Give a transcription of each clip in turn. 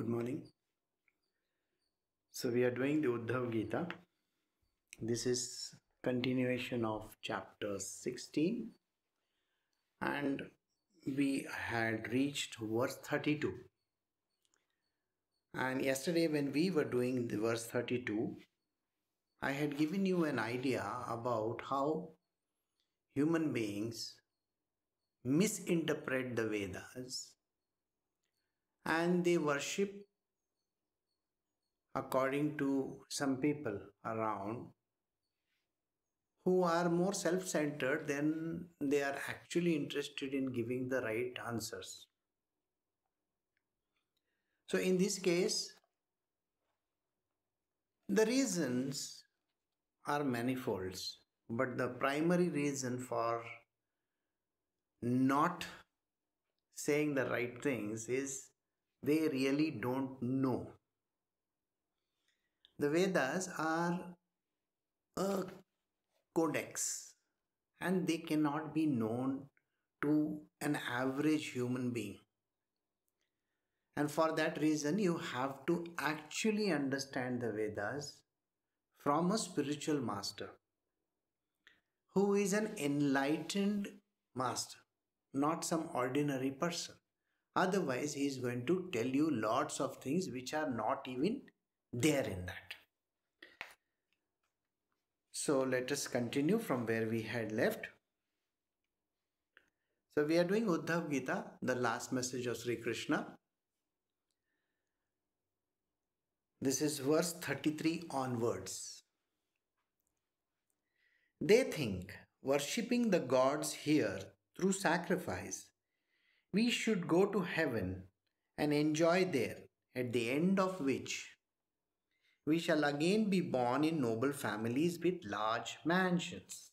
Good morning. So we are doing the Uddhav Gita. This is continuation of chapter 16 and we had reached verse 32. And yesterday when we were doing the verse 32, I had given you an idea about how human beings misinterpret the Vedas and they worship according to some people around who are more self centered than they are actually interested in giving the right answers. So, in this case, the reasons are manifolds, but the primary reason for not saying the right things is they really don't know. The Vedas are a codex and they cannot be known to an average human being. And for that reason, you have to actually understand the Vedas from a spiritual master who is an enlightened master, not some ordinary person. Otherwise, he is going to tell you lots of things which are not even there in that. So let us continue from where we had left. So we are doing Uddhav Gita, the last message of Sri Krishna. This is verse 33 onwards. They think worshipping the gods here through sacrifice we should go to heaven and enjoy there, at the end of which we shall again be born in noble families with large mansions.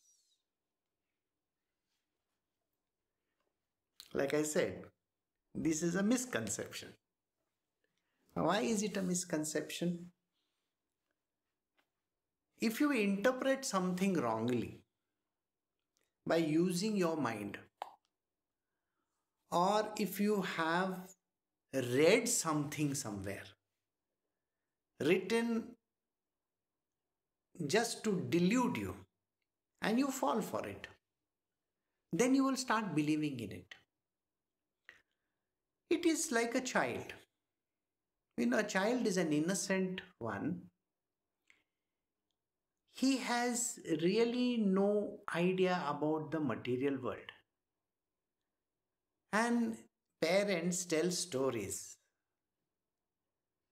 Like I said, this is a misconception. Why is it a misconception? If you interpret something wrongly by using your mind, or if you have read something somewhere written just to delude you and you fall for it then you will start believing in it it is like a child you know a child is an innocent one he has really no idea about the material world and parents tell stories.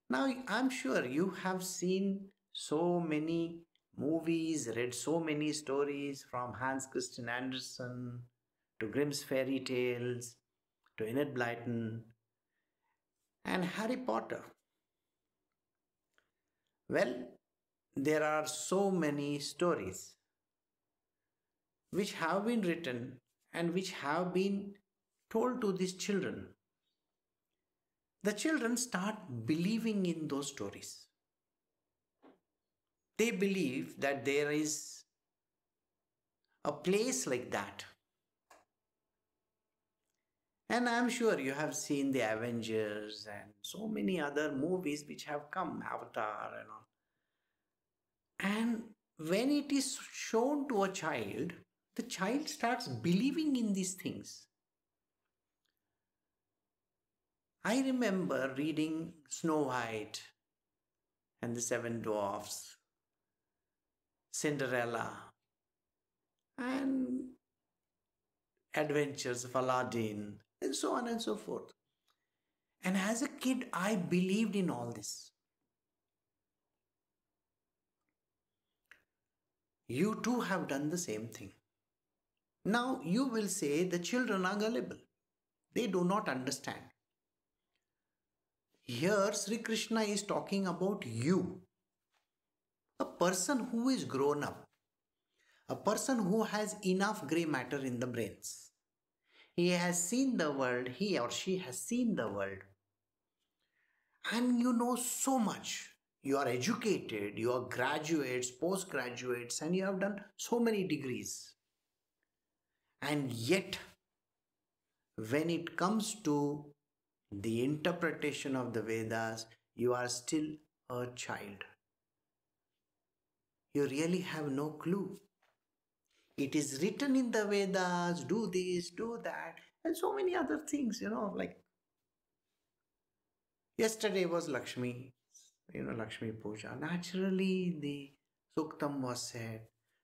Now, I'm sure you have seen so many movies, read so many stories from Hans Christian Andersen to Grimm's fairy tales to Enid Blyton and Harry Potter. Well, there are so many stories which have been written and which have been told to these children, the children start believing in those stories. They believe that there is a place like that. And I'm sure you have seen the Avengers and so many other movies which have come, Avatar and all. And when it is shown to a child, the child starts believing in these things. I remember reading Snow White and the Seven Dwarfs, Cinderella, and Adventures of Aladdin, and so on and so forth. And as a kid, I believed in all this. You too have done the same thing. Now you will say the children are gullible. They do not understand. Here, Sri Krishna is talking about you. A person who is grown up. A person who has enough grey matter in the brains. He has seen the world, he or she has seen the world. And you know so much. You are educated, you are graduates, postgraduates, and you have done so many degrees. And yet, when it comes to the interpretation of the Vedas, you are still a child. You really have no clue. It is written in the Vedas do this, do that, and so many other things, you know. Like yesterday was Lakshmi, you know, Lakshmi Puja. Naturally, the Suktam was said,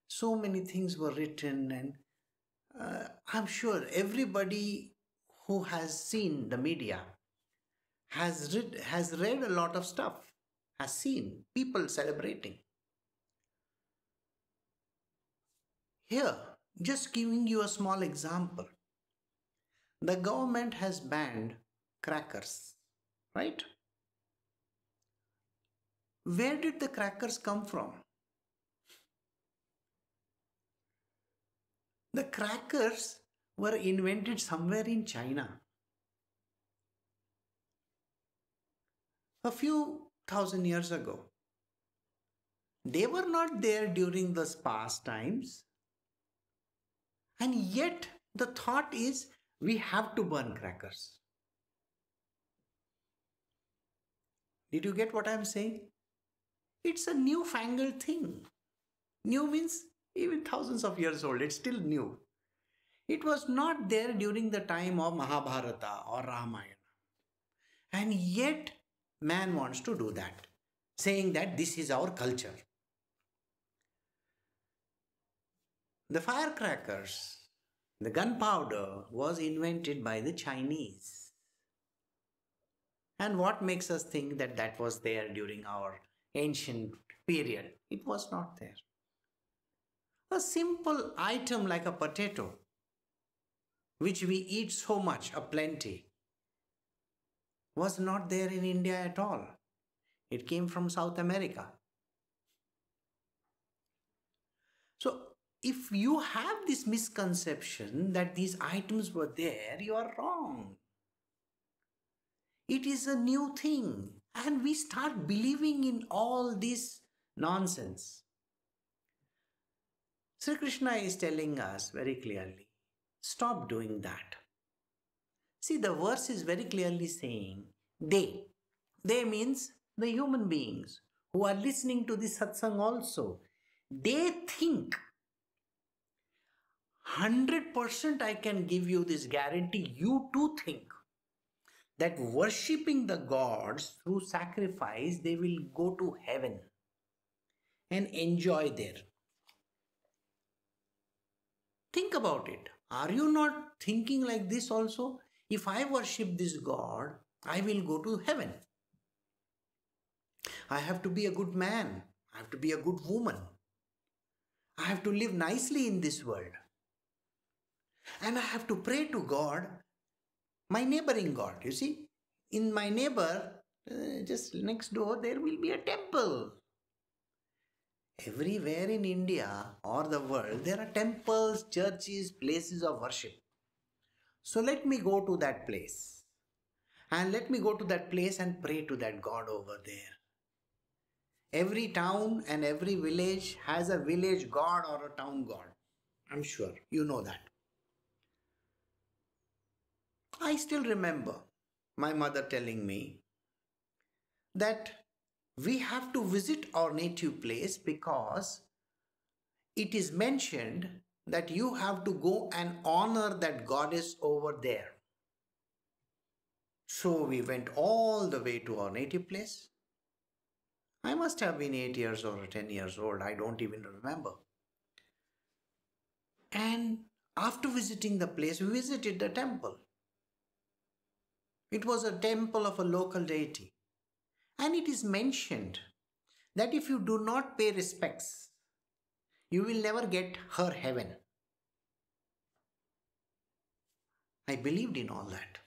so many things were written, and uh, I'm sure everybody who has seen the media, has read, has read a lot of stuff, has seen people celebrating. Here, just giving you a small example. The government has banned crackers, right? Where did the crackers come from? The crackers were invented somewhere in China. A few thousand years ago. They were not there during those past times. And yet the thought is we have to burn crackers. Did you get what I'm saying? It's a newfangled thing. New means even thousands of years old, it's still new. It was not there during the time of Mahabharata or Ramayana. And yet, man wants to do that, saying that this is our culture. The firecrackers, the gunpowder was invented by the Chinese. And what makes us think that that was there during our ancient period? It was not there. A simple item like a potato which we eat so much, a plenty, was not there in India at all. It came from South America. So, if you have this misconception that these items were there, you are wrong. It is a new thing, and we start believing in all this nonsense. Sri Krishna is telling us very clearly stop doing that. See, the verse is very clearly saying they. They means the human beings who are listening to this satsang also. They think 100% I can give you this guarantee, you too think that worshipping the gods through sacrifice, they will go to heaven and enjoy there. Think about it. Are you not thinking like this also? If I worship this God, I will go to heaven. I have to be a good man. I have to be a good woman. I have to live nicely in this world. And I have to pray to God, my neighboring God. You see, in my neighbor, uh, just next door, there will be a temple. Everywhere in India or the world, there are temples, churches, places of worship. So let me go to that place. And let me go to that place and pray to that God over there. Every town and every village has a village god or a town god. I'm sure you know that. I still remember my mother telling me that we have to visit our native place because it is mentioned that you have to go and honor that goddess over there. So we went all the way to our native place. I must have been 8 years or 10 years old, I don't even remember. And after visiting the place, we visited the temple. It was a temple of a local deity. And it is mentioned that if you do not pay respects, you will never get her heaven. I believed in all that.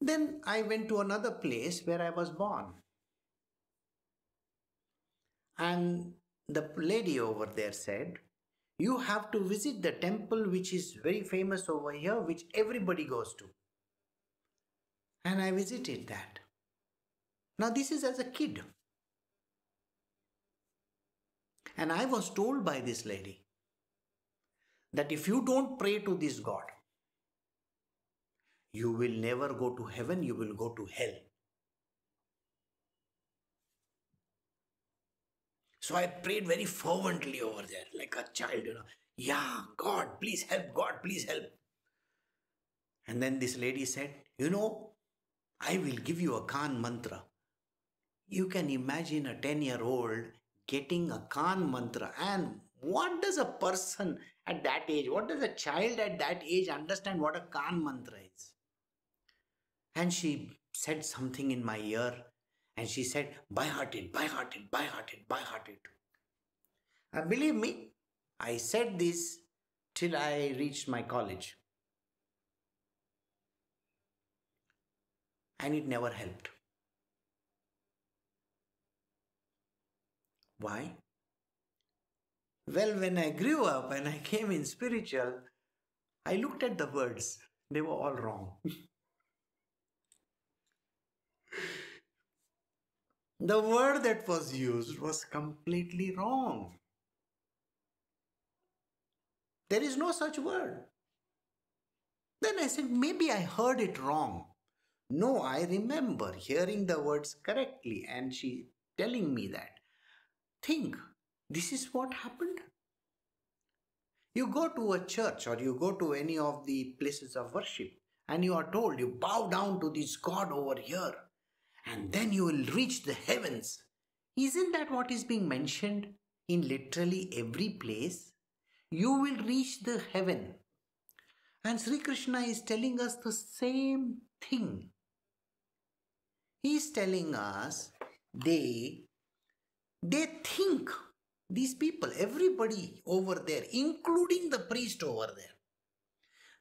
Then I went to another place where I was born. And the lady over there said, You have to visit the temple which is very famous over here, which everybody goes to. And I visited that. Now, this is as a kid. And I was told by this lady that if you don't pray to this God, you will never go to heaven, you will go to hell. So I prayed very fervently over there, like a child, you know. Yeah, God, please help, God, please help. And then this lady said, You know, I will give you a Khan mantra. You can imagine a 10 year old getting a Khan mantra. And what does a person at that age, what does a child at that age understand what a Khan mantra is? And she said something in my ear and she said, By heart it, by heart it, by heart it, by heart it. And uh, believe me, I said this till I reached my college. And it never helped. Why? Well, when I grew up and I came in spiritual, I looked at the words. They were all wrong. the word that was used was completely wrong. There is no such word. Then I said, maybe I heard it wrong. No, I remember hearing the words correctly and she telling me that think this is what happened. You go to a church or you go to any of the places of worship and you are told you bow down to this God over here and then you will reach the heavens. Isn't that what is being mentioned in literally every place? You will reach the heaven. And Sri Krishna is telling us the same thing. He is telling us they they think these people, everybody over there, including the priest over there,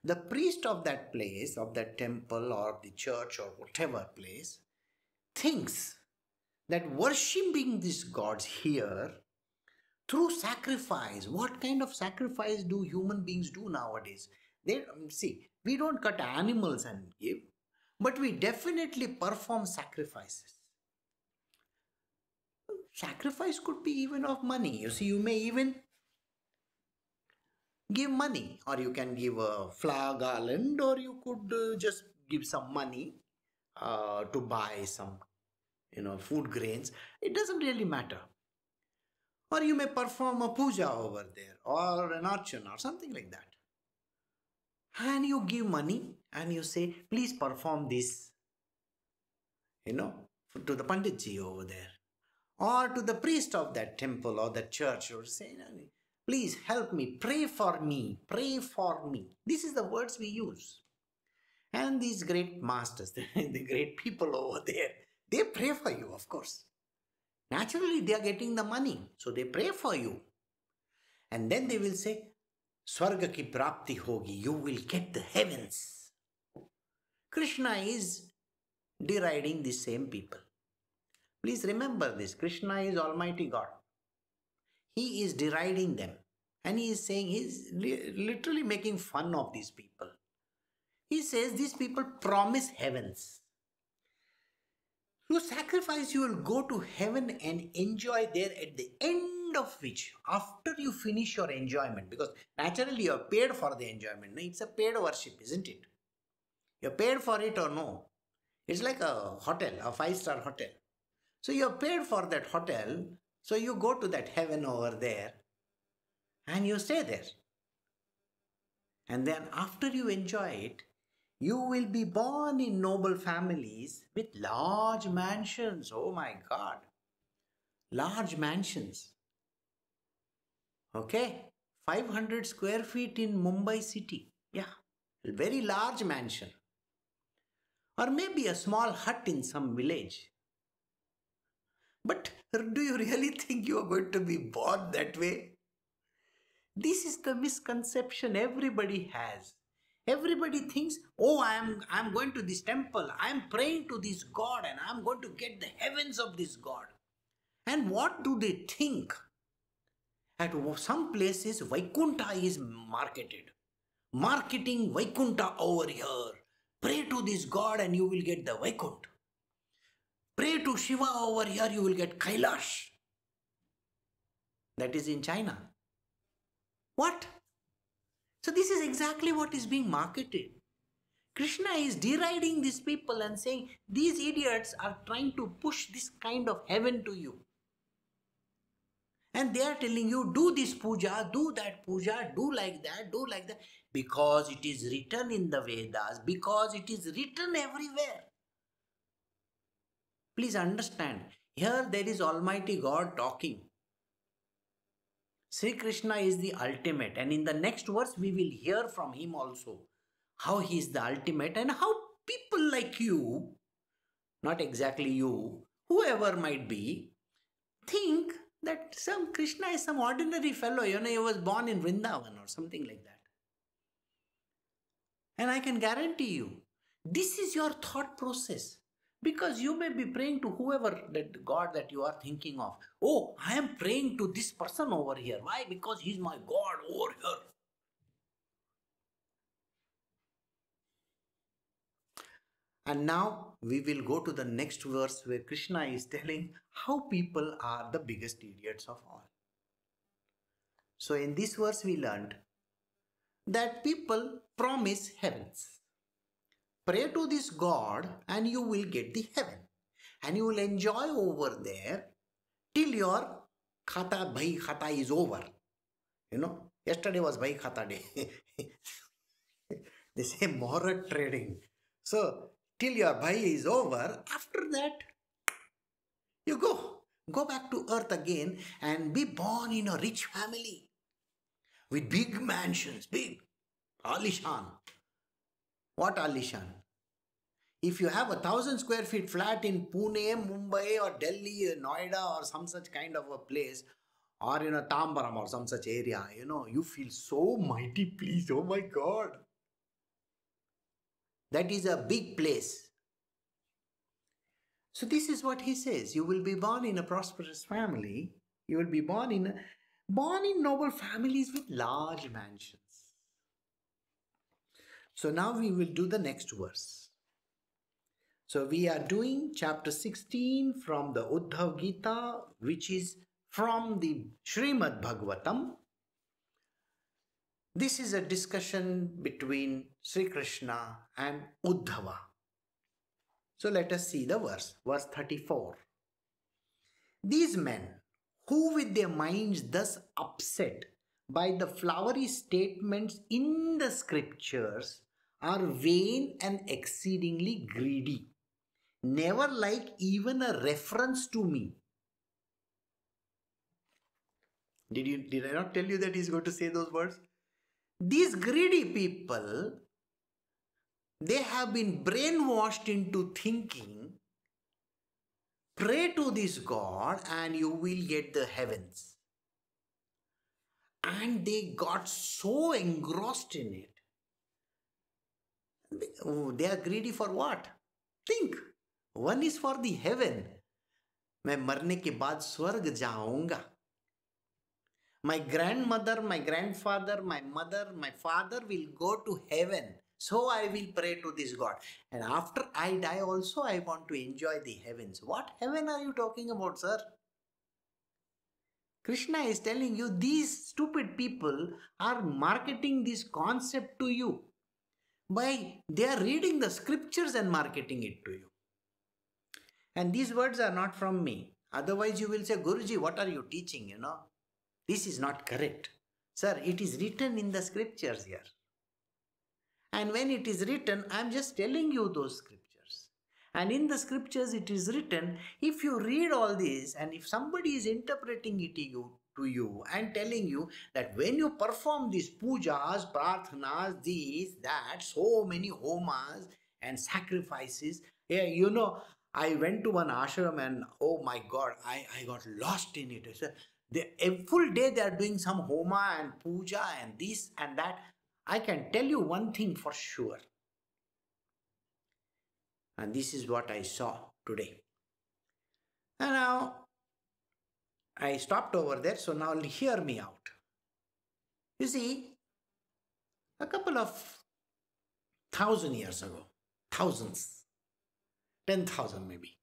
the priest of that place, of that temple or the church or whatever place, thinks that worshipping these gods here through sacrifice, what kind of sacrifice do human beings do nowadays? They um, see, we don't cut animals and give, but we definitely perform sacrifices sacrifice could be even of money. You see, you may even give money or you can give a flower garland or you could uh, just give some money uh, to buy some you know food grains it doesn't really matter or you may perform a puja over there or an archana or something like that and you give money and you say please perform this you know to the panditji over there or to the priest of that temple or the church or say, please help me, pray for me, pray for me. This is the words we use. And these great masters, the great people over there, they pray for you, of course. Naturally, they are getting the money, so they pray for you. And then they will say, Swarga ki prapti hogi, you will get the heavens. Krishna is deriding the same people. Please remember this Krishna is Almighty God. He is deriding them and he is saying, he is li- literally making fun of these people. He says, These people promise heavens. You sacrifice, you will go to heaven and enjoy there at the end of which, after you finish your enjoyment, because naturally you are paid for the enjoyment. It's a paid worship, isn't it? You're paid for it or no. It's like a hotel, a five star hotel. So you have paid for that hotel, so you go to that heaven over there and you stay there. And then after you enjoy it, you will be born in noble families with large mansions. Oh my God. Large mansions. Okay. 500 square feet in Mumbai city. Yeah. A very large mansion. Or maybe a small hut in some village. But do you really think you are going to be born that way? This is the misconception everybody has. Everybody thinks, oh, I am I'm going to this temple, I'm praying to this God, and I'm going to get the heavens of this God. And what do they think? At some places, Vaikunta is marketed. Marketing Vaikunta over here. Pray to this God and you will get the Vaikunta. Pray to Shiva over here, you will get Kailash. That is in China. What? So, this is exactly what is being marketed. Krishna is deriding these people and saying, These idiots are trying to push this kind of heaven to you. And they are telling you, Do this puja, do that puja, do like that, do like that, because it is written in the Vedas, because it is written everywhere. Please understand, here there is Almighty God talking. Sri Krishna is the ultimate, and in the next verse, we will hear from him also how he is the ultimate and how people like you, not exactly you, whoever might be, think that some Krishna is some ordinary fellow, you know, he was born in Vrindavan or something like that. And I can guarantee you, this is your thought process. Because you may be praying to whoever that God that you are thinking of. Oh, I am praying to this person over here. Why? Because he's my God over here. And now we will go to the next verse where Krishna is telling how people are the biggest idiots of all. So, in this verse, we learned that people promise heavens. Pray to this God and you will get the heaven. And you will enjoy over there till your khata bhai khata is over. You know, yesterday was bhai khata day. they say moral trading. So, till your bhai is over, after that, you go. Go back to earth again and be born in a rich family with big mansions, big. Alishan. What Alishan? If you have a thousand square feet flat in Pune, Mumbai, or Delhi, Noida, or some such kind of a place, or in a Tambaram or some such area, you know, you feel so mighty, pleased. Oh my God. That is a big place. So, this is what he says you will be born in a prosperous family, you will be born in, born in noble families with large mansions. So now we will do the next verse. So we are doing chapter 16 from the Uddhav Gita, which is from the Srimad Bhagavatam. This is a discussion between Sri Krishna and Uddhava. So let us see the verse, verse 34. These men who with their minds thus upset by the flowery statements in the scriptures are vain and exceedingly greedy, never like even a reference to me. Did, you, did I not tell you that he's going to say those words? These greedy people, they have been brainwashed into thinking, pray to this God and you will get the heavens and they got so engrossed in it. Oh, they are greedy for what? Think. One is for the heaven. मैं मरने के बाद स्वर्ग जाऊंगा My grandmother, my grandfather, my mother, my father will go to heaven. So I will pray to this God. And after I die also, I want to enjoy the heavens. What heaven are you talking about, sir? Krishna is telling you these stupid people are marketing this concept to you by they are reading the scriptures and marketing it to you. And these words are not from me. Otherwise, you will say, Guruji, what are you teaching? You know, this is not correct. Sir, it is written in the scriptures here. And when it is written, I am just telling you those scriptures. And in the scriptures, it is written if you read all this and if somebody is interpreting it to you, to you and telling you that when you perform these pujas, prarthanas, these, that, so many homas and sacrifices, yeah, you know, I went to one ashram and oh my god, I, I got lost in it. So they, a full day they are doing some homa and puja and this and that. I can tell you one thing for sure and this is what I saw today. And now I stopped over there, so now hear me out. You see, a couple of thousand years ago, thousands, 10,000 maybe,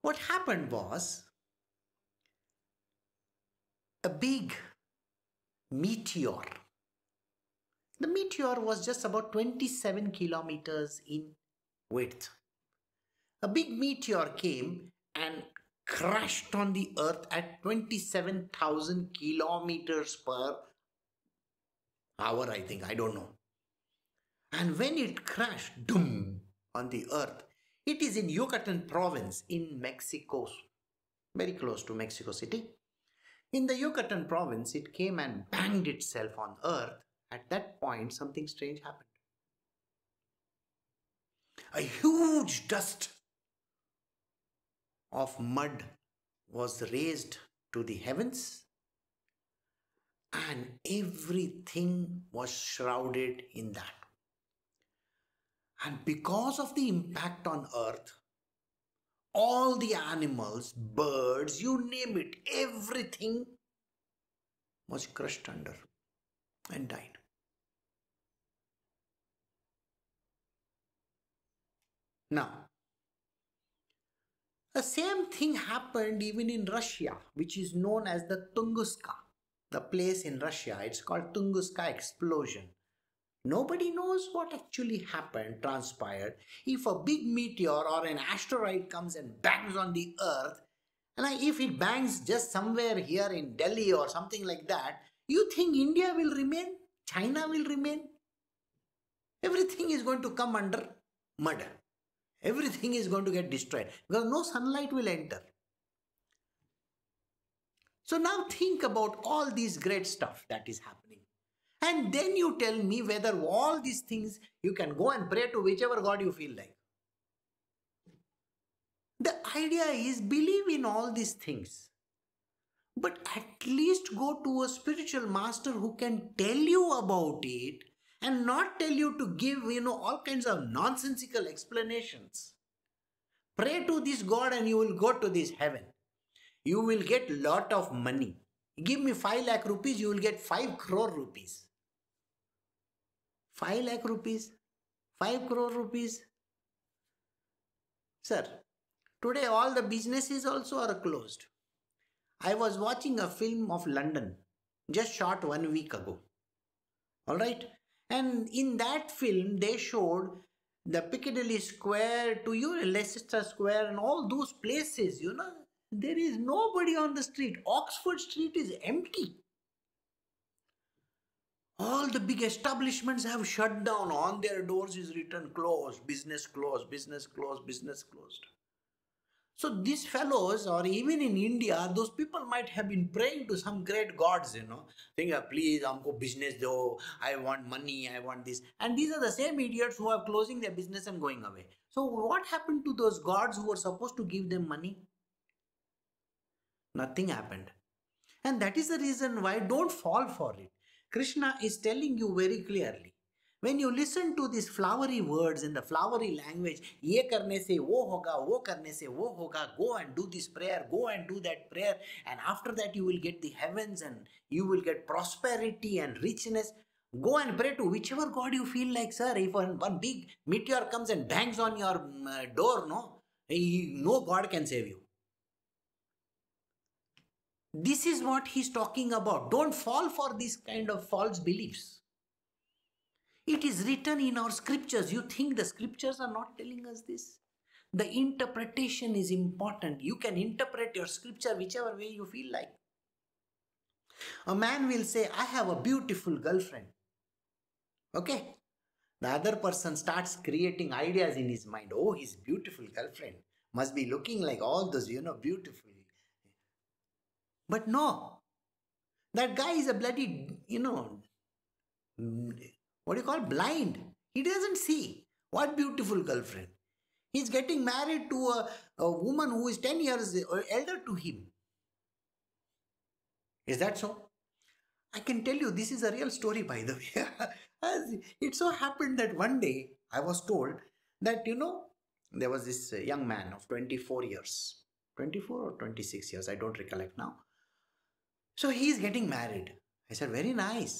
what happened was a big meteor. The meteor was just about 27 kilometers in width. A big meteor came and crashed on the earth at 27,000 kilometers per hour, I think, I don't know. And when it crashed, doom, on the earth, it is in Yucatan province in Mexico, very close to Mexico City. In the Yucatan province, it came and banged itself on earth. At that point, something strange happened a huge dust of mud was raised to the heavens, and everything was shrouded in that. And because of the impact on earth, all the animals, birds, you name it, everything was crushed under and died. Now, the same thing happened even in Russia, which is known as the Tunguska, the place in Russia. It's called Tunguska explosion. Nobody knows what actually happened, transpired. If a big meteor or an asteroid comes and bangs on the earth, and if it bangs just somewhere here in Delhi or something like that, you think India will remain? China will remain? Everything is going to come under murder. Everything is going to get destroyed because no sunlight will enter. So now think about all these great stuff that is happening. And then you tell me whether all these things you can go and pray to whichever God you feel like. The idea is believe in all these things. But at least go to a spiritual master who can tell you about it and not tell you to give, you know, all kinds of nonsensical explanations. Pray to this God and you will go to this heaven. You will get lot of money. Give me 5 lakh rupees, you will get 5 crore rupees. 5 lakh rupees? 5 crore rupees? Sir, today all the businesses also are closed. I was watching a film of London just shot one week ago. Alright, and in that film, they showed the Piccadilly Square to you, Leicester Square, and all those places. You know, there is nobody on the street. Oxford Street is empty. All the big establishments have shut down. On their doors is written closed, business closed, business closed, business closed. So these fellows, or even in India, those people might have been praying to some great gods, you know, Think, ah, please, amko business do, I want money, I want this. And these are the same idiots who are closing their business and going away. So what happened to those gods who were supposed to give them money? Nothing happened. And that is the reason why don't fall for it. Krishna is telling you very clearly when you listen to these flowery words in the flowery language ye karne se wo hoga wo karne se wo hoga go and do this prayer go and do that prayer and after that you will get the heavens and you will get prosperity and richness go and pray to whichever god you feel like sir if one, one big meteor comes and bangs on your mm, uh, door no no god can save you this is what he's talking about don't fall for these kind of false beliefs it is written in our scriptures. You think the scriptures are not telling us this? The interpretation is important. You can interpret your scripture whichever way you feel like. A man will say, I have a beautiful girlfriend. Okay? The other person starts creating ideas in his mind. Oh, his beautiful girlfriend must be looking like all those, you know, beautiful. But no, that guy is a bloody, you know, what do you call blind he doesn't see what beautiful girlfriend he's getting married to a, a woman who is 10 years elder to him is that so i can tell you this is a real story by the way it so happened that one day i was told that you know there was this young man of 24 years 24 or 26 years i don't recollect now so he's getting married i said very nice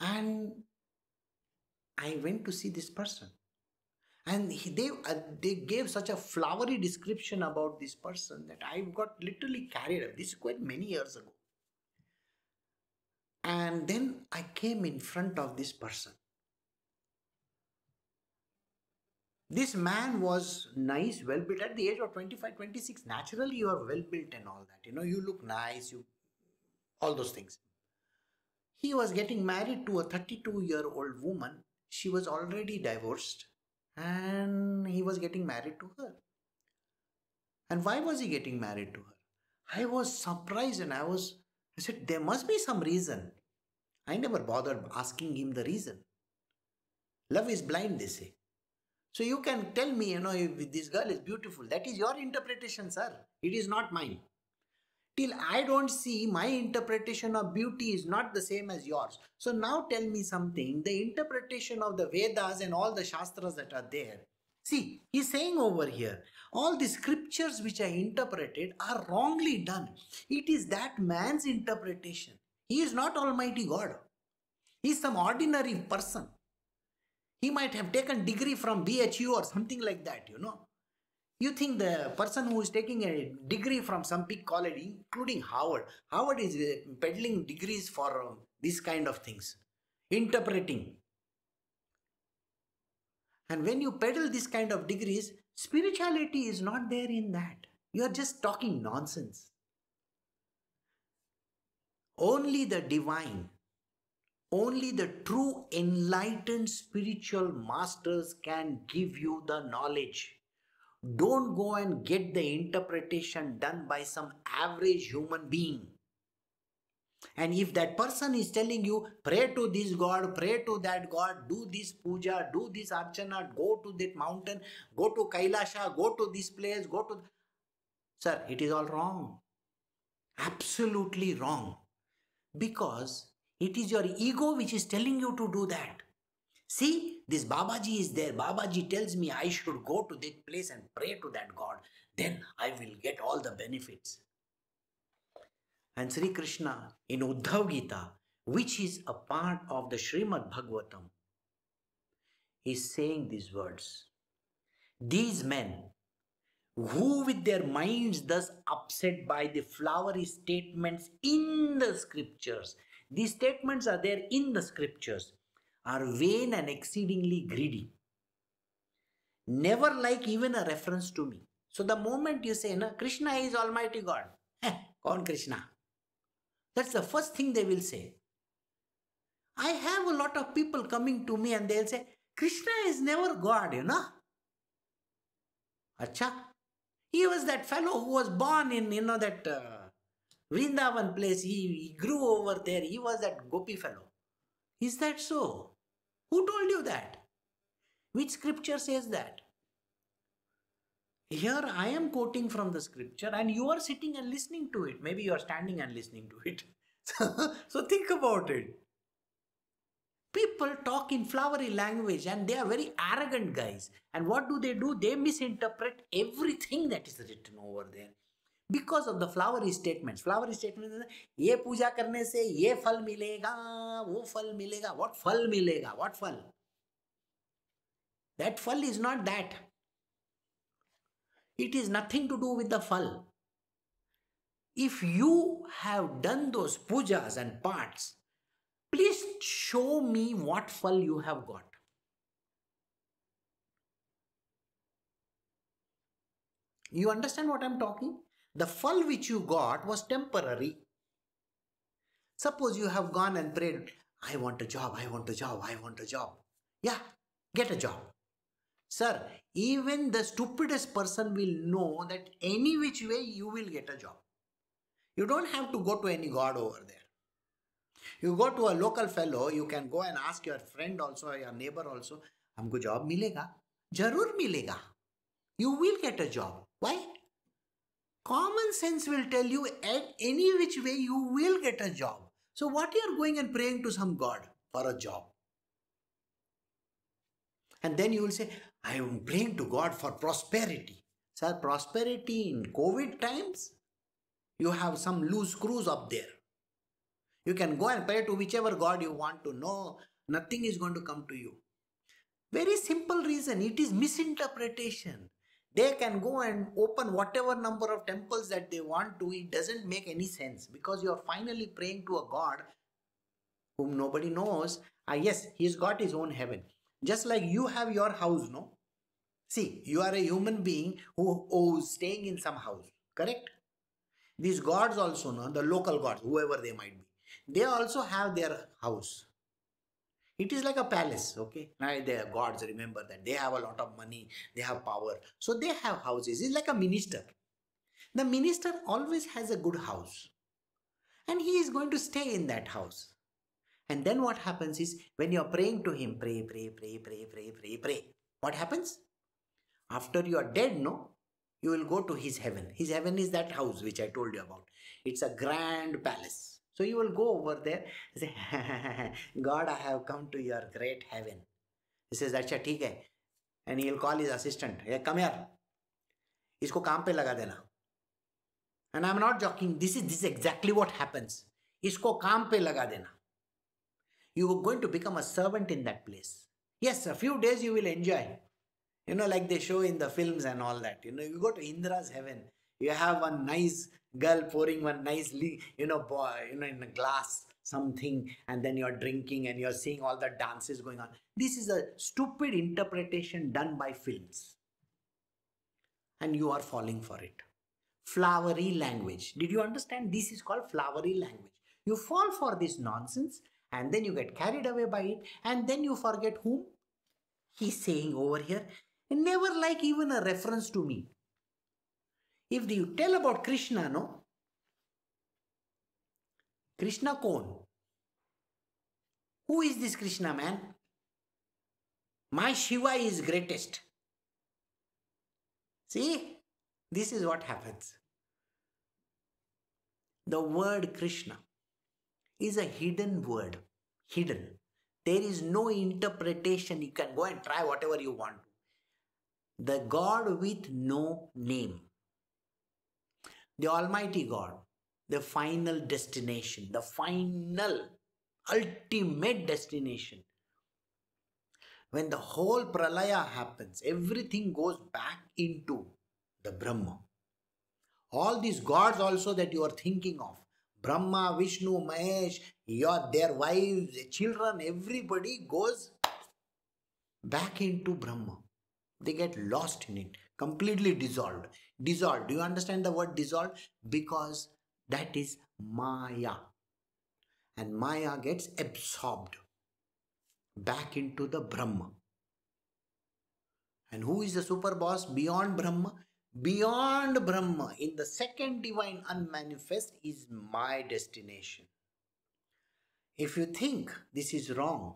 and I went to see this person. And he, they, uh, they gave such a flowery description about this person that I got literally carried away. This is quite many years ago. And then I came in front of this person. This man was nice, well built at the age of 25, 26. Naturally, you are well built and all that. You know, you look nice, you all those things. He was getting married to a 32 year old woman. She was already divorced and he was getting married to her. And why was he getting married to her? I was surprised and I was, I said, there must be some reason. I never bothered asking him the reason. Love is blind, they say. So you can tell me, you know, this girl is beautiful. That is your interpretation, sir. It is not mine till I don't see my interpretation of beauty is not the same as yours. So now tell me something the interpretation of the Vedas and all the Shastras that are there. See, he's saying over here, all the scriptures which I interpreted are wrongly done. It is that man's interpretation. He is not Almighty God. He's some ordinary person. He might have taken degree from BHU or something like that, you know. You think the person who is taking a degree from some big college, including Harvard, Harvard is uh, peddling degrees for uh, these kind of things, interpreting. And when you peddle this kind of degrees, spirituality is not there in that. You are just talking nonsense. Only the divine, only the true enlightened spiritual masters can give you the knowledge don't go and get the interpretation done by some average human being. And if that person is telling you, pray to this God, pray to that God, do this puja, do this archana, go to that mountain, go to Kailasha, go to this place, go to. Sir, it is all wrong. Absolutely wrong. Because it is your ego which is telling you to do that. See, this Babaji is there. Babaji tells me I should go to that place and pray to that God. Then I will get all the benefits. And Sri Krishna in Uddhav Gita, which is a part of the Srimad Bhagavatam, is saying these words. These men, who with their minds thus upset by the flowery statements in the scriptures, these statements are there in the scriptures are vain and exceedingly greedy. Never like even a reference to me. So the moment you say, no, Krishna is Almighty God, eh, on Krishna. That's the first thing they will say. I have a lot of people coming to me and they'll say, Krishna is never God, you know. Acha. He was that fellow who was born in, you know, that uh, Vrindavan place. He, he grew over there. He was that gopi fellow. Is that so? Who told you that? Which scripture says that? Here I am quoting from the scripture and you are sitting and listening to it. Maybe you are standing and listening to it. so think about it. People talk in flowery language and they are very arrogant guys. And what do they do? They misinterpret everything that is written over there. Because of the flowery statement flowery statement ये पूजा करने से ये फल मिलेगा वो फल मिलेगा वॉट फल मिलेगा वॉट फल दैट फल is not that it is nothing to do with the fall. If you have done those pujas and parts, please show me what fall you have got. You understand what I'm talking? The fall which you got was temporary. Suppose you have gone and prayed, I want a job, I want a job, I want a job. Yeah, get a job. Sir, even the stupidest person will know that any which way you will get a job. You don't have to go to any god over there. You go to a local fellow, you can go and ask your friend also, your neighbor also, हमको job मिलेगा जरूर मिलेगा You will get a job. Why? common sense will tell you any which way you will get a job. So what you are going and praying to some God for a job? And then you will say, I am praying to God for prosperity. Sir, prosperity in COVID times, you have some loose screws up there. You can go and pray to whichever God you want to know. Nothing is going to come to you. Very simple reason it is misinterpretation they can go and open whatever number of temples that they want to it doesn't make any sense because you are finally praying to a god whom nobody knows ah yes he's got his own heaven just like you have your house no see you are a human being who is staying in some house correct these gods also no the local gods whoever they might be they also have their house it is like a palace, okay? Now are gods remember that they have a lot of money, they have power, so they have houses. It's like a minister. The minister always has a good house, and he is going to stay in that house. And then what happens is when you are praying to him, pray, pray, pray, pray, pray, pray, pray. What happens? After you are dead, no, you will go to his heaven. His heaven is that house which I told you about. It's a grand palace. So you will go over there and say, God, I have come to your great heaven. He says, Acha, ठीक है. And he'll call his assistant. Hey, come here. इसको काम पे लगा देना. And I'm not joking. This is, this is exactly what happens. इसको काम पे लगा देना. You are going to become a servant in that place. Yes, a few days you will enjoy. You know, like they show in the films and all that. You know, you go to Indra's heaven. You have a nice girl pouring one nicely, you know, boy, you know, in a glass something, and then you're drinking and you're seeing all the dances going on. This is a stupid interpretation done by films. And you are falling for it. Flowery language. Did you understand? This is called flowery language. You fall for this nonsense and then you get carried away by it and then you forget whom he's saying over here. Never like even a reference to me if you tell about Krishna, no? Krishna Kon. Who is this Krishna man? My Shiva is greatest. See, this is what happens. The word Krishna is a hidden word. Hidden. There is no interpretation. You can go and try whatever you want. The God with no name the Almighty God, the final destination, the final, ultimate destination. When the whole pralaya happens, everything goes back into the Brahma. All these gods also that you are thinking of, Brahma, Vishnu, Mahesh, your their wives, children, everybody goes back into Brahma. They get lost in it, completely dissolved dissolve. Do you understand the word dissolve? Because that is Maya. And Maya gets absorbed back into the Brahma. And who is the super boss beyond Brahma? Beyond Brahma, in the second divine unmanifest, is my destination. If you think this is wrong,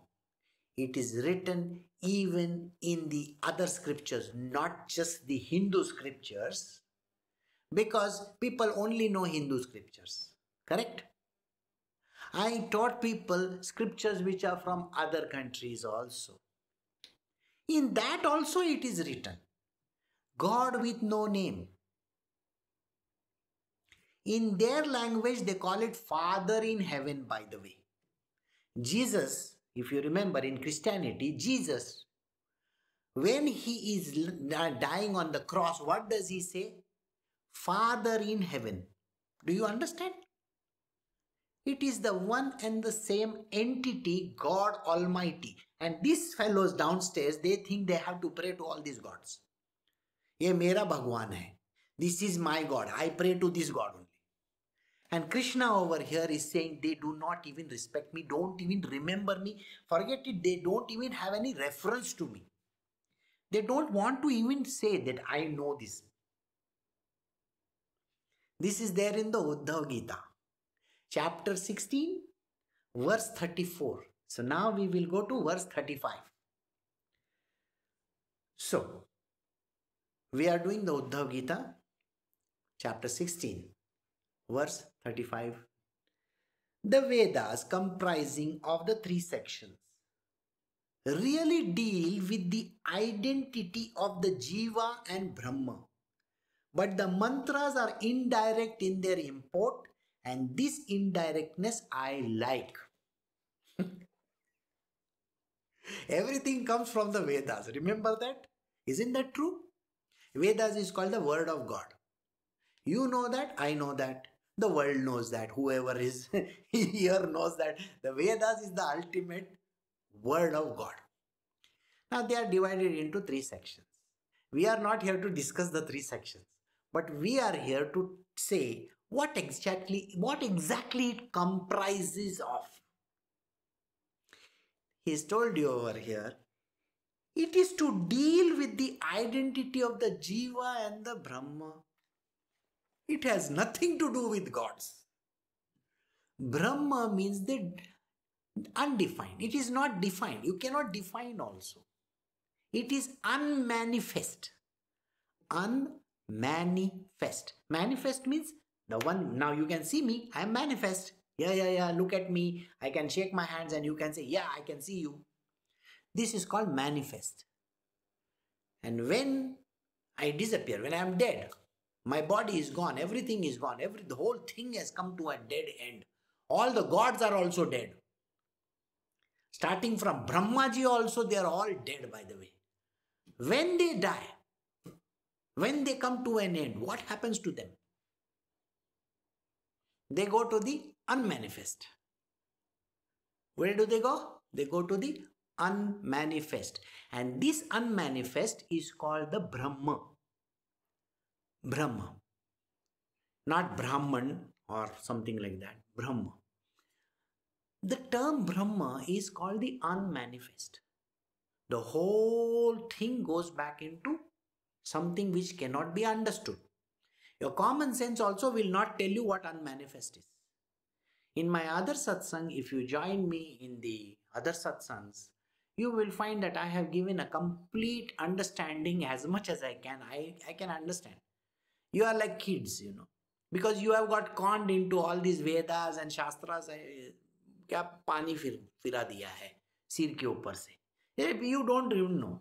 it is written even in the other scriptures, not just the Hindu scriptures, because people only know Hindu scriptures. Correct? I taught people scriptures which are from other countries also. In that also it is written God with no name. In their language, they call it Father in heaven, by the way. Jesus if you remember in Christianity, Jesus, when he is uh, dying on the cross, what does he say? Father in heaven. Do you understand? It is the one and the same entity, God Almighty. And these fellows downstairs, they think they have to pray to all these gods. ये मेरा भगवान है this is my god I pray to this and Krishna over here is saying, they do not even respect me, don't even remember me, forget it, they don't even have any reference to me. They don't want to even say that I know this. This is there in the Uddhav Gita, chapter 16, verse 34. So now we will go to verse 35. So, we are doing the Uddhav Gita, chapter 16, verse 35. The Vedas comprising of the three sections really deal with the identity of the Jiva and Brahma. But the mantras are indirect in their import and this indirectness I like. Everything comes from the Vedas. Remember that? Isn't that true? Vedas is called the word of God. You know that, I know that. The world knows that. Whoever is here knows that the Vedas is the ultimate word of God. Now they are divided into three sections. We are not here to discuss the three sections, but we are here to say what exactly what exactly it comprises of. He's told you over here. It is to deal with the identity of the Jiva and the Brahma it has nothing to do with gods. Brahma means the undefined. It is not defined. You cannot define also. It is unmanifest. Unmanifest. Manifest means the one, now you can see me, I am manifest. Yeah, yeah, yeah, look at me. I can shake my hands and you can say, yeah, I can see you. This is called manifest. And when I disappear, when I am dead, my body is gone. Everything is gone. Every, the whole thing has come to a dead end. All the gods are also dead. Starting from Brahmaji, also, they are all dead, by the way. When they die, when they come to an end, what happens to them? They go to the unmanifest. Where do they go? They go to the unmanifest. And this unmanifest is called the Brahma. Brahma. Not Brahman or something like that. Brahma. The term Brahma is called the unmanifest. The whole thing goes back into something which cannot be understood. Your common sense also will not tell you what unmanifest is. In my other satsang, if you join me in the other satsangs, you will find that I have given a complete understanding as much as I can. I, I can understand. You are like kids, you know, because you have got conned into all these Vedas and Shastras. क्या पानी फिर फिरा दिया है सिर के ऊपर से you don't you know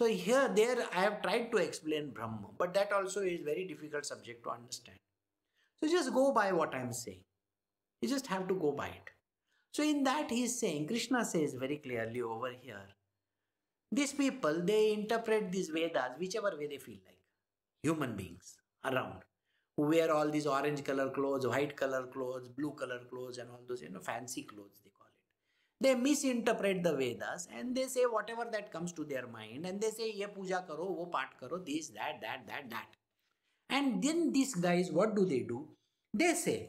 So here, there, I have tried to explain Brahma, but that also is very difficult subject to understand. So just go by what I am saying. You just have to go by it. So in that he is saying, Krishna says very clearly over here, these people, they interpret these Vedas, whichever way they feel like, human beings around who wear all these orange color clothes, white color clothes, blue color clothes, and all those, you know, fancy clothes, they call it. They misinterpret the Vedas and they say whatever that comes to their mind and they say, ye puja karo, wo part karo, this, that, that, that, that. And then these guys, what do they do? They say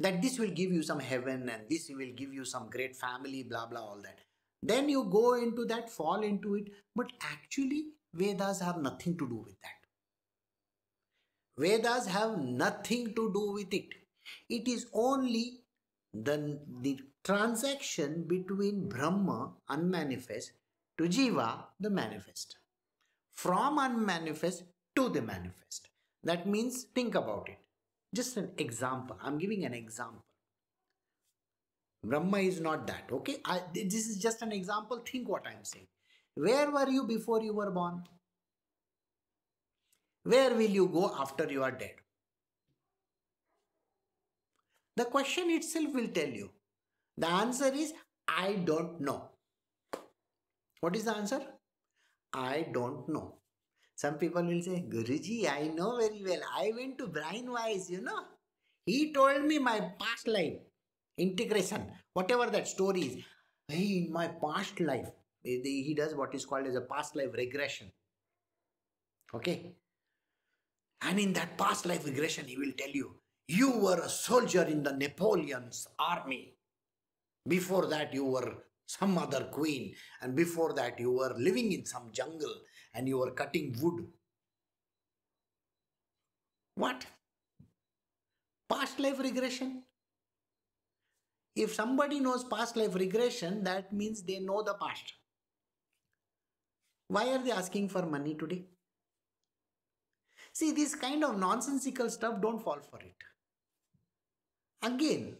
that this will give you some heaven and this will give you some great family, blah, blah, all that. Then you go into that, fall into it. But actually, Vedas have nothing to do with that Vedas have nothing to do with it. It is only the, the transaction between Brahma, unmanifest, to Jiva, the manifest. From unmanifest to the manifest. That means think about it. Just an example. I'm giving an example. Brahma is not that. Okay. I, this is just an example. Think what I'm saying. Where were you before you were born? Where will you go after you are dead? The question itself will tell you. The answer is I don't know. What is the answer? I don't know. Some people will say, Guruji, I know very well. I went to Brian Wise, you know. He told me my past life, integration, whatever that story is. Hey, in my past life, he does what is called as a past life regression. Okay. And in that past life regression, he will tell you, you were a soldier in the Napoleon's army. Before that, you were some other queen. And before that, you were living in some jungle and you were cutting wood. What? Past life regression? If somebody knows past life regression, that means they know the past. Why are they asking for money today? See, this kind of nonsensical stuff, don't fall for it. Again,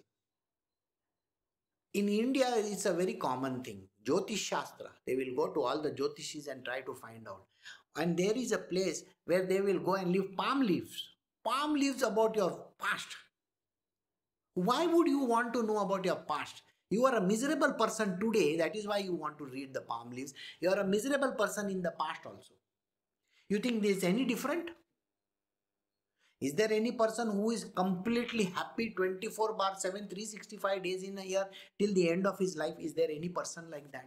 in India, it's a very common thing. Jyotish Shastra. They will go to all the Jyotishis and try to find out. And there is a place where they will go and leave palm leaves. Palm leaves about your past. Why would you want to know about your past? You are a miserable person today. That is why you want to read the palm leaves. You are a miserable person in the past also. You think there is any different? Is there any person who is completely happy 24 bar 7, 365 days in a year till the end of his life? Is there any person like that?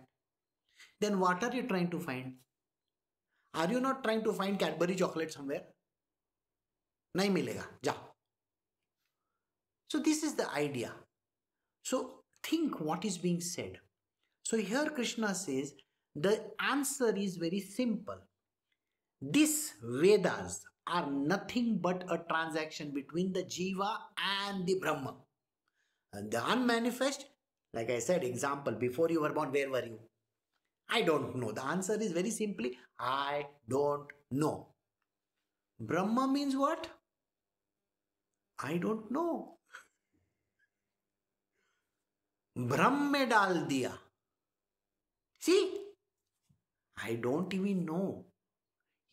Then what are you trying to find? Are you not trying to find Cadbury chocolate somewhere? नहीं मिलेगा जा So this is the idea. So think what is being said. So here Krishna says the answer is very simple. This Vedas, are nothing but a transaction between the jiva and the brahma and the unmanifest like i said example before you were born where were you i don't know the answer is very simply i don't know brahma means what i don't know भ्रम dal डाल See, I don't even know.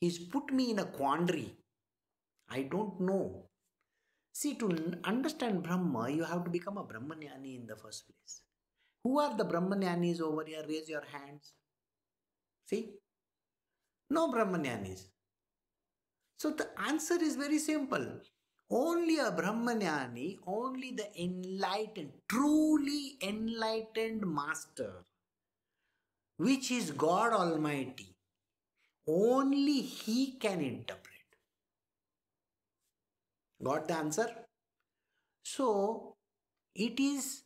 He's put me in a quandary. I don't know. See, to understand Brahma, you have to become a Brahmanyani in the first place. Who are the Brahmanyanis over here? Raise your hands. See? No Brahmanyanis. So the answer is very simple. Only a Brahmanyani, only the enlightened, truly enlightened master, which is God Almighty, only he can interpret. Got the answer? So, it is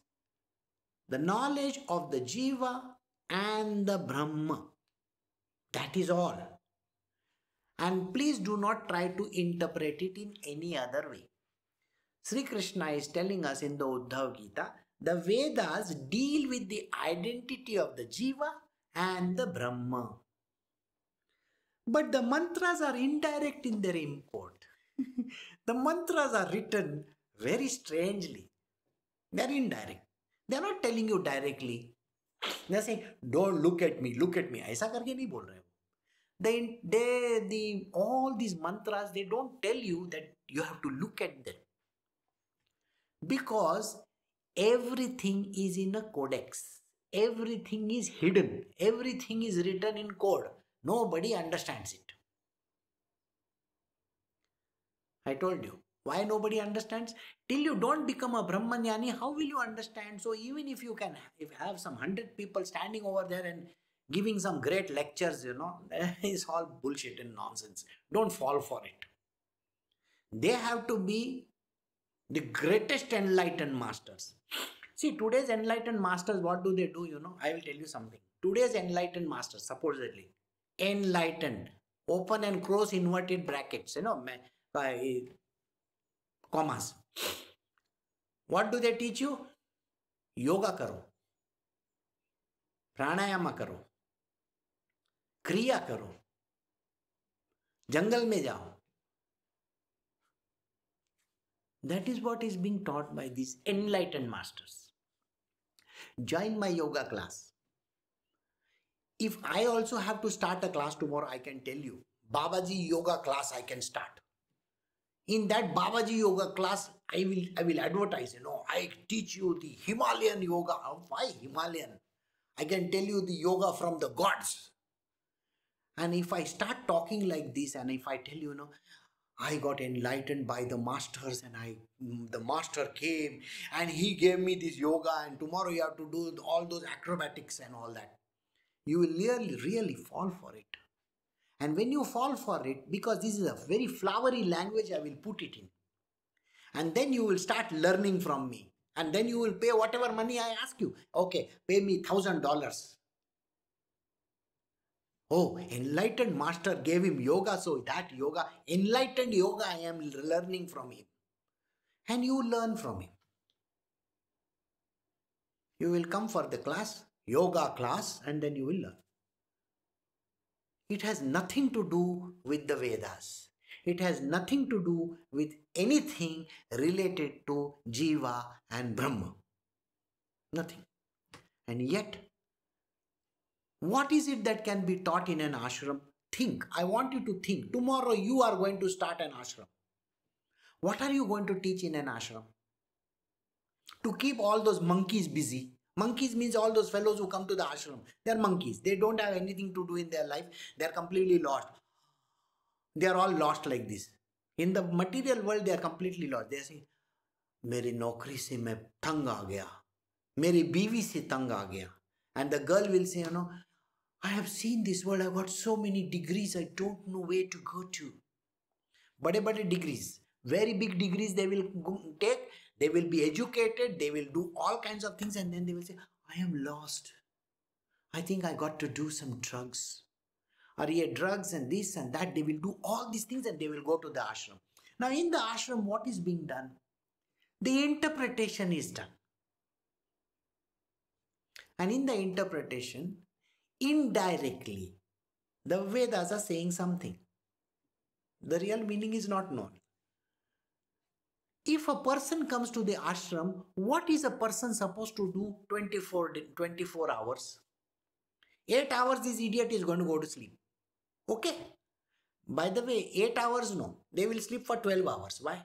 the knowledge of the Jiva and the Brahma. That is all. And please do not try to interpret it in any other way. Sri Krishna is telling us in the Uddhava Gita, the Vedas deal with the identity of the Jiva and the Brahma. But the mantras are indirect in their import. the mantras are written very strangely. They're indirect. They're not telling you directly. They're saying, don't look at me, look at me. Aisa karke nahi bol rahe They, they, the, all these mantras, they don't tell you that you have to look at them. Because everything is in a codex. Everything is hidden. Everything is written in code. Nobody understands it. I told you. Why nobody understands? Till you don't become a Brahmanyani, how will you understand? So even if you can if have some hundred people standing over there and giving some great lectures, you know, that is all bullshit and nonsense. Don't fall for it. They have to be the greatest enlightened masters. See, today's enlightened masters, what do they do? You know, I will tell you something. Today's enlightened masters, supposedly, enlightened open and close inverted brackets you know by commas what do they teach you yoga karo Pranayama, Karo, Kriya, Karo, Jungle me जाओ That is what is being taught by these enlightened masters. Join my yoga class if I also have to start a class tomorrow, I can tell you, Babaji yoga class I can start. In that Babaji yoga class, I will I will advertise, you know, I teach you the Himalayan yoga. Why Himalayan? I can tell you the yoga from the gods. And if I start talking like this, and if I tell you, you know, I got enlightened by the masters, and I mm, the master came and he gave me this yoga, and tomorrow you have to do all those acrobatics and all that you will really, really fall for it. And when you fall for it, because this is a very flowery language, I will put it in. And then you will start learning from me. And then you will pay whatever money I ask you. Okay, pay me thousand dollars. Oh, enlightened master gave him yoga, so that yoga, enlightened yoga, I am learning from him. And you learn from him. You will come for the class, yoga class and then you will learn. It has nothing to do with the Vedas. It has nothing to do with anything related to Jiva and Brahma. Nothing. And yet, what is it that can be taught in an ashram? Think. I want you to think. Tomorrow you are going to start an ashram. What are you going to teach in an ashram? To keep all those monkeys busy monkeys means all those fellows who come to the ashram they are monkeys they don't have anything to do in their life they are completely lost they are all lost like this in the material world they are completely lost they say, saying meri naukri se main tang aa gaya meri biwi and the girl will say you know i have seen this world i got so many degrees i don't know where to go to bade bade degrees very big degrees they will take they will be educated, they will do all kinds of things, and then they will say, I am lost. I think I got to do some drugs. Or yeah, drugs and this and that. They will do all these things and they will go to the ashram. Now, in the ashram, what is being done? The interpretation is done. And in the interpretation, indirectly, the Vedas are saying something. The real meaning is not known if a person comes to the ashram, what is a person supposed to do 24, 24 hours? 8 hours this idiot is going to go to sleep. Okay. By the way, 8 hours no. They will sleep for 12 hours. Why?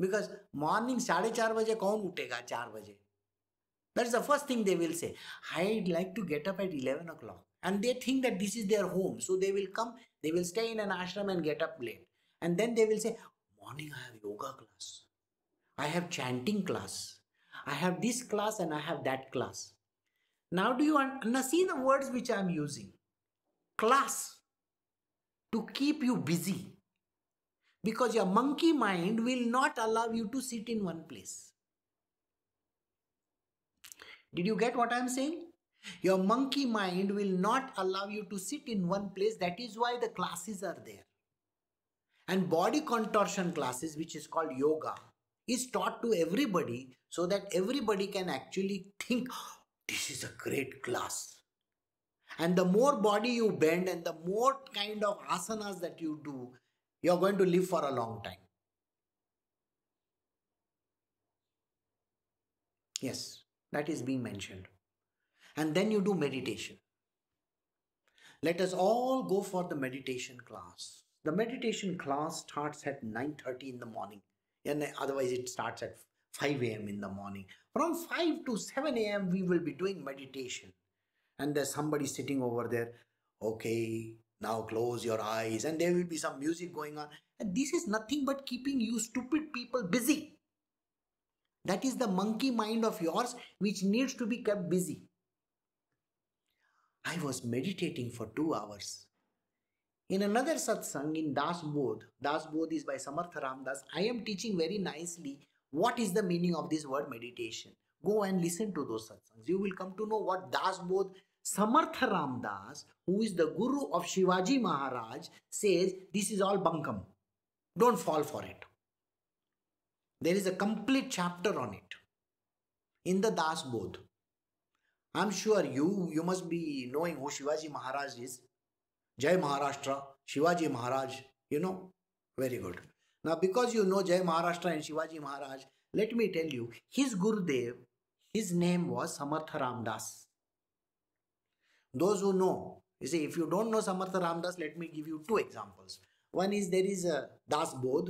Because morning 4.30 baje kaun utega 4 baje? That's the first thing they will say. I'd like to get up at 11 o'clock. And they think that this is their home. So they will come, they will stay in an ashram and get up late. And then they will say, morning I have yoga class. I have chanting class. I have this class and I have that class. Now do you un- now see the words which I am using? Class to keep you busy because your monkey mind will not allow you to sit in one place. Did you get what I am saying? Your monkey mind will not allow you to sit in one place. That is why the classes are there. And body contortion classes, which is called yoga, is taught to everybody so that everybody can actually think this is a great class. And the more body you bend and the more kind of asanas that you do, you're going to live for a long time. Yes, that is being mentioned. And then you do meditation. Let us all go for the meditation class. The meditation class starts at 9:30 in the morning. And otherwise, it starts at 5 a.m. in the morning. From 5 to 7 a.m., we will be doing meditation. And there's somebody sitting over there. Okay, now close your eyes. And there will be some music going on. And this is nothing but keeping you stupid people busy. That is the monkey mind of yours which needs to be kept busy. I was meditating for two hours. In another satsang in Das Bodh, Das Bodh is by Samarth Ramdas, I am teaching very nicely what is the meaning of this word meditation. Go and listen to those satsangs. You will come to know what Das Bodh Samarth Ramdas, who is the guru of Shivaji Maharaj, says this is all bunkum. Don't fall for it. There is a complete chapter on it in the Das Bodh. I'm sure you you must be knowing who Shivaji Maharaj is. जय Maharashtra Shivaji Maharaj you know very good ना because you know जय Maharashtra and Shivaji Maharaj let me tell you his Gurudev his name was Samarth Ramdas those you know is if you don't know Samarth Ramdas let me give you two examples one is there is a Dasbodh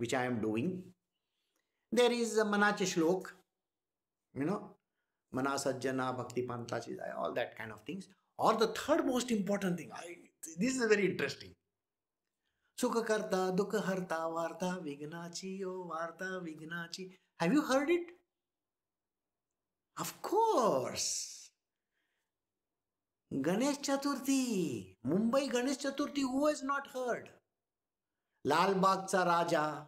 which I am doing there is a Manache Shlok you know मना सज्जना भक्ति पंथा चीज all that kind of things Or the third most important thing, I, this is very interesting. Sukhakarta, Dukhaharta, Varta, Vignachi, O oh, Varta, Vignachi. Have you heard it? Of course. Ganesh Chaturthi, Mumbai Ganesh Chaturthi, who has not heard? Lal Bagcha Raja.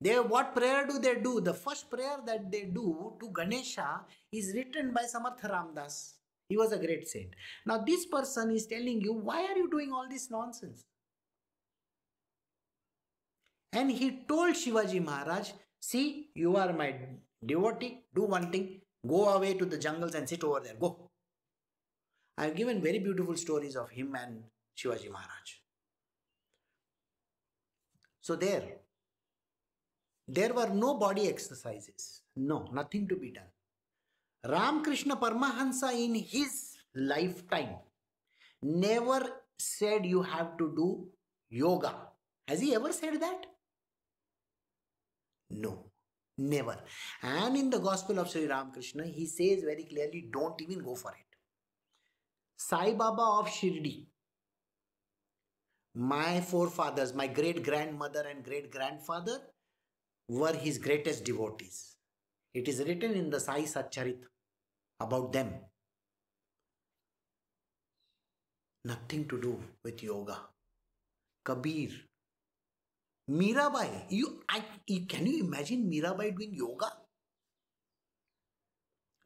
They, what prayer do they do? The first prayer that they do to Ganesha is written by Samarth Ramdas. He was a great saint. Now, this person is telling you, why are you doing all this nonsense? And he told Shivaji Maharaj, see, you are my devotee, do one thing, go away to the jungles and sit over there, go. I have given very beautiful stories of him and Shivaji Maharaj. So, there, there were no body exercises, no, nothing to be done. Ramakrishna Paramahansa in his lifetime never said you have to do yoga. Has he ever said that? No, never. And in the Gospel of Sri Ramakrishna, he says very clearly don't even go for it. Sai Baba of Shirdi, my forefathers, my great grandmother and great grandfather were his greatest devotees. It is written in the Sai Satcharita about them. Nothing to do with yoga. Kabir, Mirabai, you, I, can you imagine Mirabai doing yoga?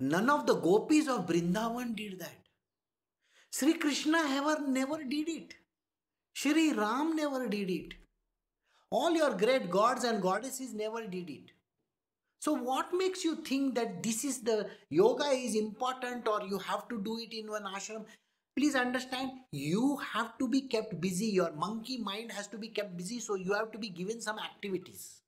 None of the gopis of Brindavan did that. Sri Krishna ever never did it. Sri Ram never did it. All your great gods and goddesses never did it. So what makes you think that this is the yoga is important or you have to do it in one ashram? Please understand, you have to be kept busy. Your monkey mind has to be kept busy. So you have to be given some activities.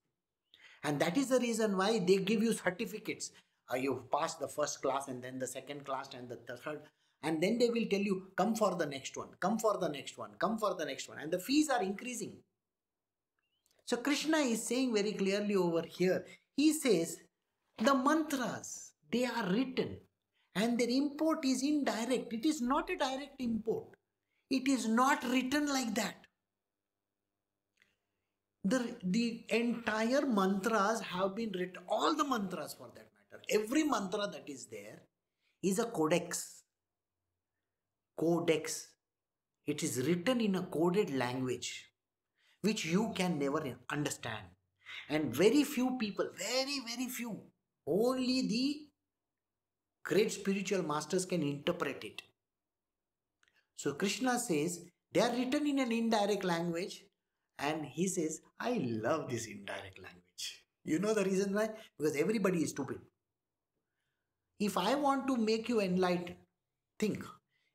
And that is the reason why they give you certificates. Uh, you pass the first class and then the second class and the third. And then they will tell you, come for the next one, come for the next one, come for the next one. And the fees are increasing. So Krishna is saying very clearly over here he says the mantras, they are written and their import is indirect. It is not a direct import. It is not written like that. The, the entire mantras have been written, all the mantras for that matter. Every mantra that is there is a codex. Codex. It is written in a coded language which you can never understand. And very few people, very, very few, only the great spiritual masters can interpret it. So Krishna says they are written in an indirect language, and he says, I love this indirect language. You know the reason why? Because everybody is stupid. If I want to make you enlightened, think.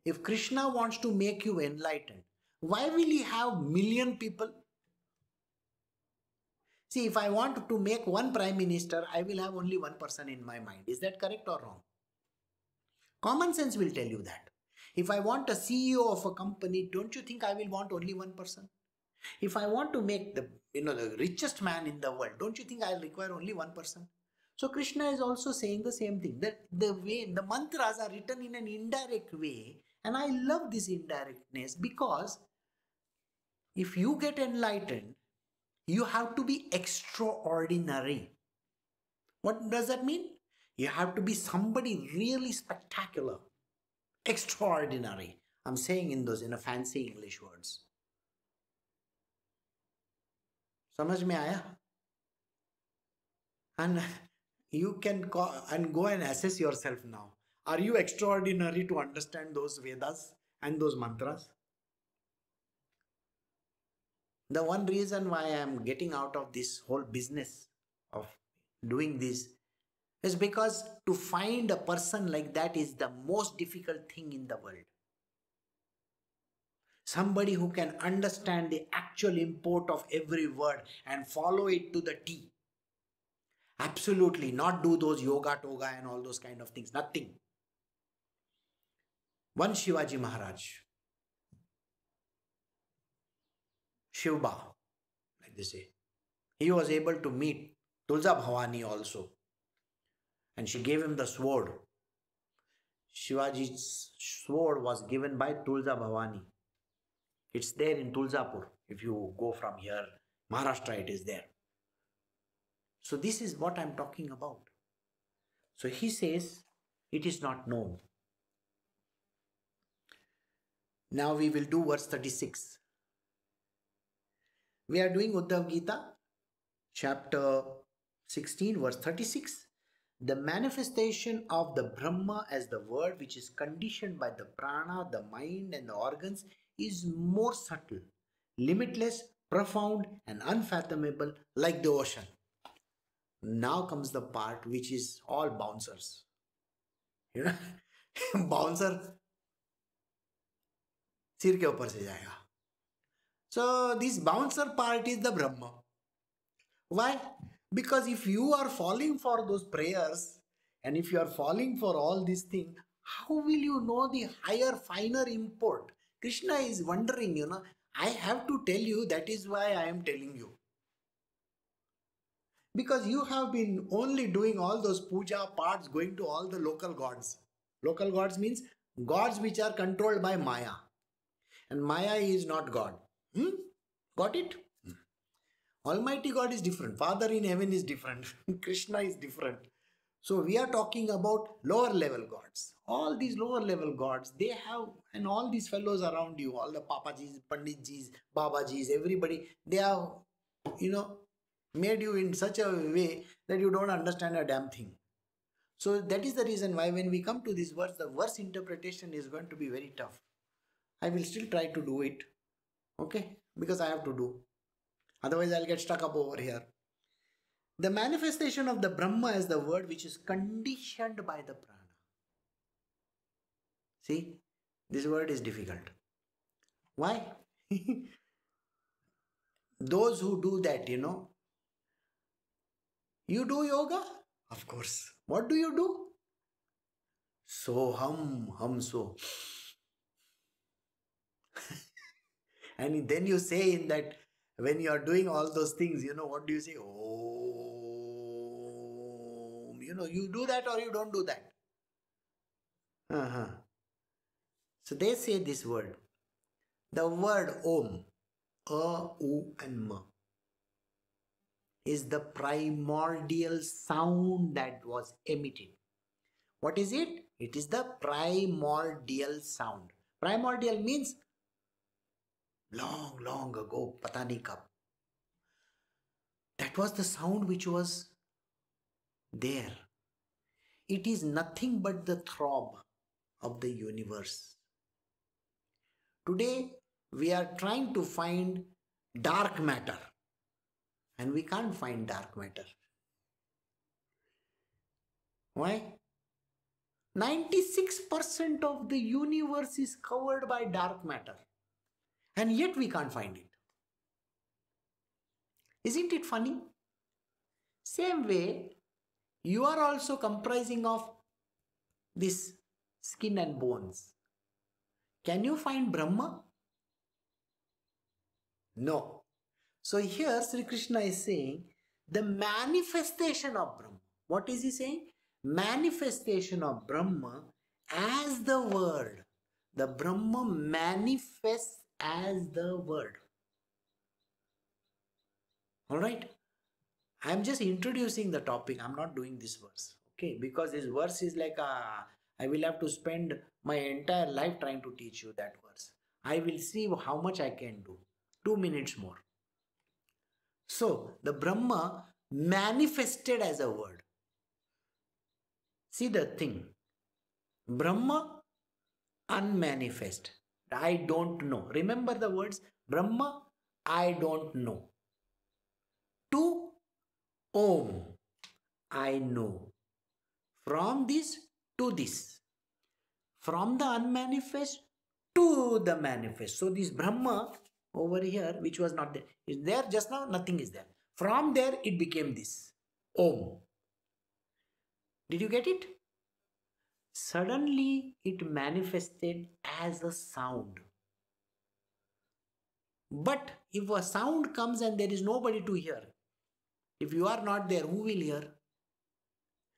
If Krishna wants to make you enlightened, why will he have million people See, if I want to make one prime minister, I will have only one person in my mind. Is that correct or wrong? Common sense will tell you that. If I want a CEO of a company, don't you think I will want only one person? If I want to make the you know the richest man in the world, don't you think I'll require only one person? So Krishna is also saying the same thing that the way the mantras are written in an indirect way, and I love this indirectness because if you get enlightened, you have to be extraordinary. What does that mean? You have to be somebody really spectacular, extraordinary. I'm saying in those in a fancy English words. समझ में आया and you can call, and go and assess yourself now are you extraordinary to understand those vedas and those mantras the one reason why I am getting out of this whole business of doing this is because to find a person like that is the most difficult thing in the world. Somebody who can understand the actual import of every word and follow it to the T. Absolutely not do those yoga, toga, and all those kind of things. Nothing. One Shivaji Maharaj, Shivba, like they say. He was able to meet Tulsa Bhavani also. And she gave him the sword. Shivaji's sword was given by Tulsa Bhavani. It's there in Tulzapur. If you go from here, Maharashtra, it is there. So, this is what I'm talking about. So, he says it is not known. Now we will do verse 36. We are doing Uddhav Gita, chapter 16, verse 36. The manifestation of the Brahma as the word, which is conditioned by the prana, the mind, and the organs, is more subtle, limitless, profound, and unfathomable, like the ocean. Now comes the part which is all bouncers. You know, bouncer सिर के ऊपर से जाएगा so this bouncer part is the Brahma. Why? Because if you are falling for those prayers and if you are falling for all these things, how will you know the higher, finer import? Krishna is wondering, you know, I have to tell you, that is why I am telling you. Because you have been only doing all those puja parts, going to all the local gods. Local gods means gods which are controlled by Maya. And Maya is not God. Hmm? Got it? Hmm. Almighty God is different. Father in heaven is different. Krishna is different. So we are talking about lower level gods. All these lower level gods, they have, and all these fellows around you, all the Papajis, Panditjis, Babajis, everybody, they have, you know, made you in such a way that you don't understand a damn thing. So that is the reason why when we come to this verse, the verse interpretation is going to be very tough. I will still try to do it okay because i have to do otherwise i'll get stuck up over here the manifestation of the brahma is the word which is conditioned by the prana see this word is difficult why those who do that you know you do yoga of course what do you do soham hum so And then you say in that, when you are doing all those things, you know, what do you say? Oh, you know, you do that or you don't do that. Uh-huh. So they say this word. The word Om, A, U, and M is the primordial sound that was emitted. What is it? It is the primordial sound. Primordial means long, long ago, patani kab. That was the sound which was there. It is nothing but the throb of the universe. Today, we are trying to find dark matter, and we can't find dark matter. Why? 96% of the universe is covered by dark matter and yet we can't find it. Isn't it funny? Same way, you are also comprising of this skin and bones. Can you find Brahma? No. So here Sri Krishna is saying the manifestation of Brahma. What is he saying? Manifestation of Brahma as the world. The Brahma manifests as the word. All right. I'm just introducing the topic. I'm not doing this verse. Okay. Because this verse is like a, uh, I will have to spend my entire life trying to teach you that verse. I will see how much I can do. Two minutes more. So the Brahma manifested as a word. See the thing. Brahma unmanifest. I don't know. Remember the words Brahma, I don't know. To Om, I know. From this to this. From the unmanifest to the manifest. So this Brahma over here, which was not there, is there just now, nothing is there. From there, it became this Om. Did you get it? Suddenly, it manifested as a sound. But if a sound comes and there is nobody to hear, if you are not there, who will hear?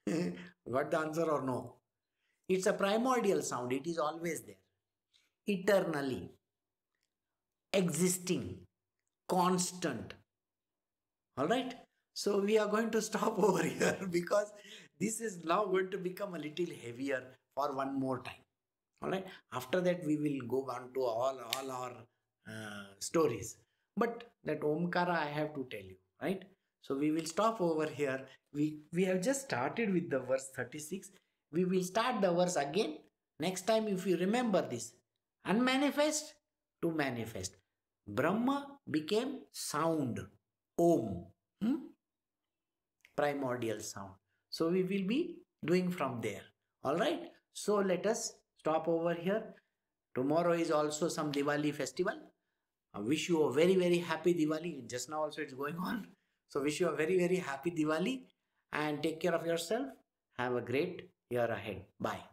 Got the answer or no? It's a primordial sound, it is always there, eternally, existing, constant. All right? So we are going to stop over here because this is now going to become a little heavier for one more time all right after that we will go on to all all our uh, stories but that omkara i have to tell you right so we will stop over here we we have just started with the verse 36 we will start the verse again next time if you remember this unmanifest to manifest brahma became sound om hmm? primordial sound so we will be doing from there. Alright. So let us stop over here. Tomorrow is also some Diwali festival. I wish you a very very happy Diwali. Just now also it's going on. So wish you a very very happy Diwali and take care of yourself. Have a great year ahead. Bye.